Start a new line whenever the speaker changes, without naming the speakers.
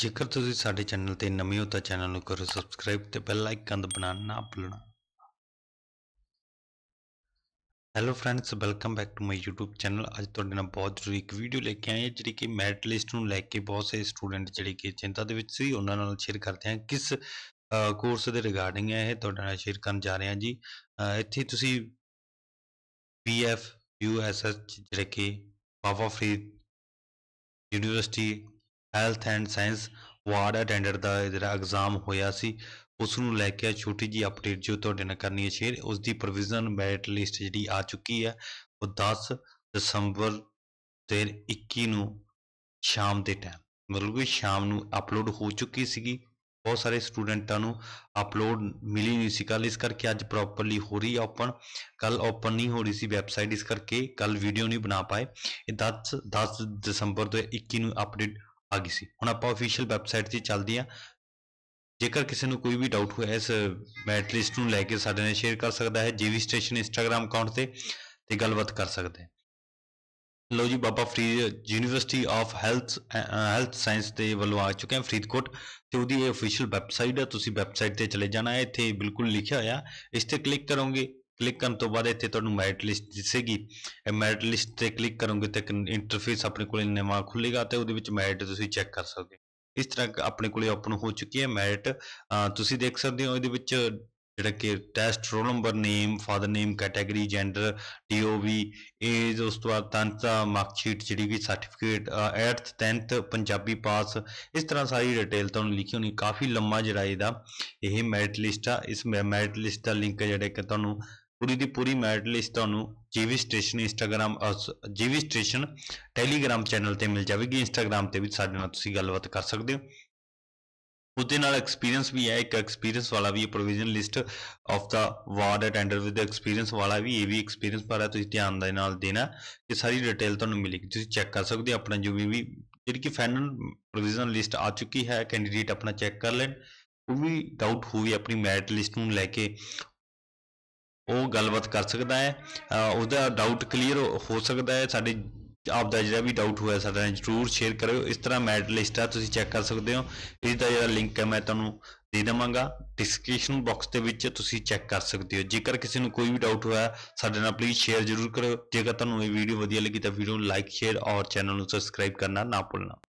ਜੇਕਰ ਤੁਸੀਂ ਸਾਡੇ ਚੈਨਲ ਤੇ ਨਵੇਂ ਹੋ ਤਾਂ ਚੈਨਲ ਨੂੰ ਕਰੋ ਸਬਸਕ੍ਰਾਈਬ ਤੇ ਬੈਲ ਆਈਕਨ ਦਬਾਉਣਾ ਨਾ ਭੁੱਲਣਾ hello friends welcome back to my YouTube channel ਅੱਜ ਤੁਹਾਡੇ ਨਾਲ ਬਹੁਤ ਜ਼ਰੂਰੀ ਇੱਕ ਵੀਡੀਓ ਲੈ ਕੇ ਆਏ ਹਾਂ ਜਿਹੜੀ ਕਿ ਮੈਰਿਟ ਲਿਸਟ ਨੂੰ ਲੈ ਕੇ ਬਹੁਤ ਸਾਰੇ ਸਟੂਡੈਂਟ ਜਿਹੜੇ ਕਿ ਚਿੰਤਾ ਦੇ ਵਿੱਚ ਸੀ ਉਹਨਾਂ ਨਾਲ ਸ਼ੇਅਰ ਕਰਦੇ ਹਾਂ ਕਿਸ ਕੋਰਸ ਦੇ ਰਿਗਾਰਡਿੰਗ ਹੈ ਇਹ ਤੁਹਾਡੇ ਨਾਲ ਸ਼ੇਅਰ ਕਰਨ ਜਾ ਰਹੇ ਹਾਂ ਜੀ ਇੱਥੇ ਤੁਸੀਂ ਪੀਐਫ ਯੂਐਸਐਸ ਜਿਹੜੇ ਕਿ ਪਾਵਰ Farid university health and science ward attendant ਦਾ ਜਿਹੜਾ ਐਗਜ਼ਾਮ ਹੋਇਆ ਸੀ ਉਸ ਨੂੰ ਲੈ ਕੇ ਛੋਟੀ ਜੀ ਅਪਡੇਟ ਜੋ ਤੁਹਾਡੇ ਨਾਲ ਕਰਨੀ ਹੈ ਸ਼ੇਅਰ ਉਸ ਦੀ ਪ੍ਰੋਵੀਜ਼ਨ ਮੈਰਿਟ ਲਿਸਟ ਜਿਹੜੀ ਆ ਚੁੱਕੀ ਹੈ ਉਹ 10 ਦਸੰਬਰ 2021 ਨੂੰ ਸ਼ਾਮ ਦੇ ਟਾਈਮ ਮਤਲਬ ਕਿ ਸ਼ਾਮ ਨੂੰ ਅਪਲੋਡ ਹੋ ਚੁੱਕੀ ਸੀਗੀ ਬਹੁਤ ਸਾਰੇ ਸਟੂਡੈਂਟਾਂ ਨੂੰ ਅਪਲੋਡ ਮਿਲੀ ਨਹੀਂ ਸੀ ਕੱਲ ਇਸ ਕਰਕੇ ਅੱਜ ਪ੍ਰੋਪਰਲੀ ਹੋ ਰਹੀ ਹੈ ਓਪਨ ਕੱਲ ਓਪਨ ਨਹੀਂ ਹੋ ਰਹੀ ਸੀ ਵੈਬਸਾਈਟ ਇਸ ਕਰਕੇ ਕੱਲ ਵੀਡੀਓ ਨਹੀਂ ਬਣਾ ਪਾਏ ਇਹ 10 10 ਦਸੰਬਰ 21 ਨੂੰ ਅਪਡੇਟ ਆ ਗਈ ਸੀ ਹੁਣ ਆਪਾਂ ਅਫੀਸ਼ੀਅਲ ਵੈਬਸਾਈਟ ਤੇ ਚੱਲਦੇ ਆ ਜੇਕਰ ਕਿਸੇ ਨੂੰ ਕੋਈ ਵੀ ਡਾਊਟ ਹੋਇਆ ਇਸ ਮੈਟ ਲਿਸਟ ਨੂੰ ਲੈ ਕੇ ਸਾਡੇ ਨਾਲ ਸ਼ੇਅਰ ਕਰ ਸਕਦਾ ਹੈ ਜੀਵੀ ਸਟੇਸ਼ਨ ਇੰਸਟਾਗ੍ਰam ਅਕਾਊਂਟ ਤੇ ਤੇ ਗੱਲਬਾਤ ਕਰ ਸਕਦੇ ਲੋ ਜੀ Baba Farid university of health health science ਤੇ ਵੱਲੋਂ ਆ ਚੁੱਕੇ ਹਨ ਫਰੀਦਕੋਟ ਤੇ ਉਹਦੀ ਇਹ ਅਫੀਸ਼ੀਅਲ ਵੈਬਸਾਈਟ ਹੈ ਤੁਸੀਂ ਵੈਬਸਾਈਟ ਤੇ ਚਲੇ ਜਾਣਾ ਹੈ ਇੱਥੇ ਬਿਲਕੁਲ ਲਿਖਿਆ ਹੋਇਆ ਇਸ ਤੇ ਕਲਿੱਕ ਕਰੋਗੇ ਕਲਿੱਕ ਕਰਨ ਤੋਂ ਬਾਅਦ ਇੱਥੇ ਤੁਹਾਨੂੰ ਮੈਰਿਟ ਲਿਸਟ ਦਿਸੇਗੀ ਇਹ ਮੈਰਿਟ ਲਿਸਟ ਤੇ ਕਲਿੱਕ ਕਰੋਗੇ ਤੇ ਇੰਟਰਫੇਸ ਆਪਣੇ ਕੋਲ ਨਵਾਂ ਖੁੱਲੇਗਾ ਤੇ ਉਹਦੇ ਵਿੱਚ ਮੈਰਿਟ ਤੁਸੀਂ ਚੈੱਕ ਕਰ ਸਕਦੇ ਇਸ ਤਰ੍ਹਾਂ ਆਪਣੇ ਕੋਲੇ ਓਪਨ ਹੋ ਚੁੱਕੀ ਹੈ ਮੈਰਿਟ ਤੁਸੀਂ ਦੇਖ ਸਕਦੇ ਹੋ ਇਹਦੇ ਵਿੱਚ ਜਿਹੜਾ ਕਿ test roll number name father name category gender DOB age ਉਸ ਤੋਂ ਬਾਅਦ ਤਨਤਾ ਮਾਰਕ ਸ਼ੀਟ ਜਿਹੜੀ ਵੀ ਸਰਟੀਫਿਕੇਟ 8th 10th ਪੰਜਾਬੀ ਪਾਸ ਇਸ ਤਰ੍ਹਾਂ ਸਾਰੀ ਡਿਟੇਲ ਤੁਹਾਨੂੰ ਲਿਖੀ ਹੋਣੀ ਕਾਫੀ ਲੰਮਾ ਜਿਹੜਾ ਇਹਦਾ ਇਹ ਮੈਰਿਟ ਲਿਸਟ ਆ ਇਸ ਮੈਰਿਟ ਲਿਸਟ ਦਾ ਲਿੰਕ ਜਿਹੜਾ ਕਿ ਤੁਹਾਨੂੰ ਪੂਰੀ ਦੀ ਪੂਰੀ ਮੈਰਿਟ ਲਿਸਟ ਤੁਹਾਨੂੰ GV station Instagram GV station Telegram channel ਤੇ ਮਿਲ ਜਾਵੇਗੀ ਇੰਸਟਾਗ੍ਰam ਤੇ ਵੀ ਸਾਡੇ ਨਾਲ ਤੁਸੀਂ ਗੱਲਬਾਤ ਕਰ ਸਕਦੇ ਹੋ ਉਹਦੇ ਨਾਲ ਐਕਸਪੀਰੀਅੰਸ ਵੀ ਹੈ ਇੱਕ ਐਕਸਪੀਰੀਅੰਸ ਵਾਲਾ ਵੀ ਪ੍ਰੋਵੀਜ਼ਨ ਲਿਸਟ ਆਫ ਦਾ ਵਾਰਡ ਅਟੈਂਡਰ ਵਿਦ ਐਕਸਪੀਰੀਅੰਸ ਵਾਲਾ ਵੀ ਇਹ ਵੀ ਐਕਸਪੀਰੀਅੰਸ ਪਰ ਤੁਸੀਂ ਧਿਆਨ ਦੇ ਨਾਲ ਦੇਣਾ ਕਿ ਸਾਰੀ ਡਿਟੇਲ ਤੁਹਾਨੂੰ ਮਿਲੇਗੀ ਤੁਸੀਂ ਚੈੱਕ ਕਰ ਸਕਦੇ ਹੋ ਆਪਣਾ ਜੋ ਵੀ ਜਿਹੜੀ ਕਿ ਫਾਈਨਲ ਪ੍ਰੋਵੀਜ਼ਨ ਲਿਸਟ ਆ ਚੁੱਕੀ ਹੈ ਕੈਂਡੀਡੇਟ ਆਪਣਾ ਚੈੱਕ ਕਰ ਲੈਣ ਉਹ ਵੀ ਡਾਊਟ ਹੋਵੇ ਆਪਣੀ ਮੈਰਿਟ ਲਿਸਟ ਨੂੰ ਲੈ ਕੇ ਉਹ ਗੱਲਬਾਤ ਕਰ ਸਕਦਾ ਹੈ ਉਹਦਾ ਡਾਊਟ ਕਲੀਅਰ ਹੋ ਸਕਦਾ ਹੈ ਸਾਡੇ ਆਪ ਦਾ ਜਿਹੜਾ ਵੀ ਡਾਊਟ ਹੋਇਆ ਸਾਡੇ ਨਾਲ ਜਰੂਰ ਸ਼ੇਅਰ ਕਰਿਓ ਇਸ ਤਰ੍ਹਾਂ ਮੈਟ ਲਿਸਟ ਆ ਤੁਸੀਂ ਚੈੱਕ ਕਰ ਸਕਦੇ ਹੋ ਇਸ ਦਾ ਜਿਹੜਾ ਲਿੰਕ ਹੈ ਮੈਂ ਤੁਹਾਨੂੰ ਦੇ ਦਵਾਂਗਾ ਡਿਸਕ੍ਰਿਪਸ਼ਨ ਬਾਕਸ ਦੇ ਵਿੱਚ ਤੁਸੀਂ ਚੈੱਕ ਕਰ ਸਕਦੇ ਹੋ ਜੇਕਰ ਕਿਸੇ ਨੂੰ ਕੋਈ ਵੀ ਡਾਊਟ ਹੋਇਆ ਸਾਡੇ ਨਾਲ ਪਲੀਜ਼ ਸ਼ੇਅਰ ਜਰੂਰ ਕਰਿਓ ਜੇਕਰ ਤੁਹਾਨੂੰ ਇਹ ਵੀਡੀਓ ਵਧੀਆ ਲੱਗੀ ਤਾਂ ਵੀਡੀਓ ਨੂੰ ਲਾਈਕ ਸ਼ੇਅਰ ਔਰ ਚੈਨਲ ਨੂੰ ਸਬਸਕ੍ਰਾਈਬ ਕਰਨਾ ਨਾ ਭੁੱਲਣਾ